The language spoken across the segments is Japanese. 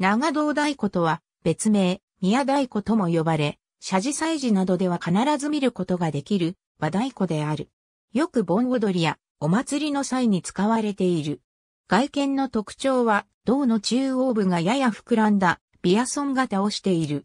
長堂太鼓とは別名、宮太鼓とも呼ばれ、社寺祭事などでは必ず見ることができる和太鼓である。よく盆踊りやお祭りの際に使われている。外見の特徴は銅の中央部がやや膨らんだビアソン型をしている。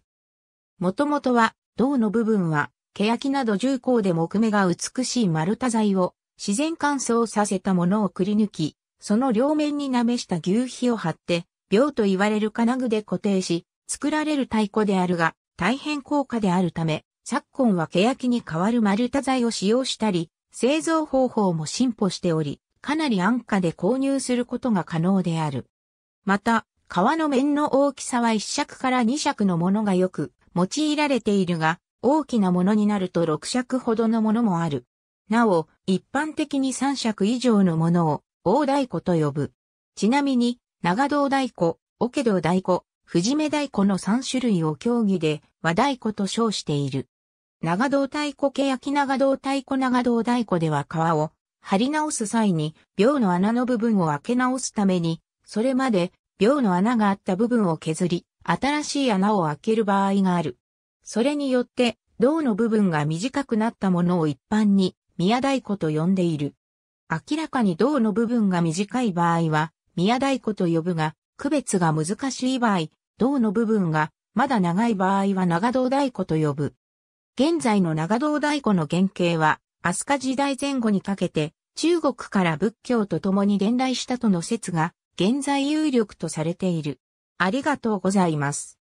もともとは銅の部分は欅など重工で木目が美しい丸太材を自然乾燥させたものをくり抜き、その両面になめした牛皮を貼って秒と言われる金具で固定し、作られる太鼓であるが、大変高価であるため、昨今は欅に代わる丸太材を使用したり、製造方法も進歩しており、かなり安価で購入することが可能である。また、革の面の大きさは1尺から2尺のものがよく用いられているが、大きなものになると6尺ほどのものもある。なお、一般的に3尺以上のものを大太鼓と呼ぶ。ちなみに、長堂太鼓、桶戸太鼓、藤目太鼓の3種類を競技で和太鼓と称している。長堂太鼓け焼き長堂太鼓長堂太鼓では皮を張り直す際に、病の穴の部分を開け直すために、それまで病の穴があった部分を削り、新しい穴を開ける場合がある。それによって、銅の部分が短くなったものを一般に宮太鼓と呼んでいる。明らかに銅の部分が短い場合は、宮太鼓と呼ぶが、区別が難しい場合、銅の部分がまだ長い場合は長胴太鼓と呼ぶ。現在の長胴太鼓の原型は、飛鳥時代前後にかけて、中国から仏教と共に伝来したとの説が、現在有力とされている。ありがとうございます。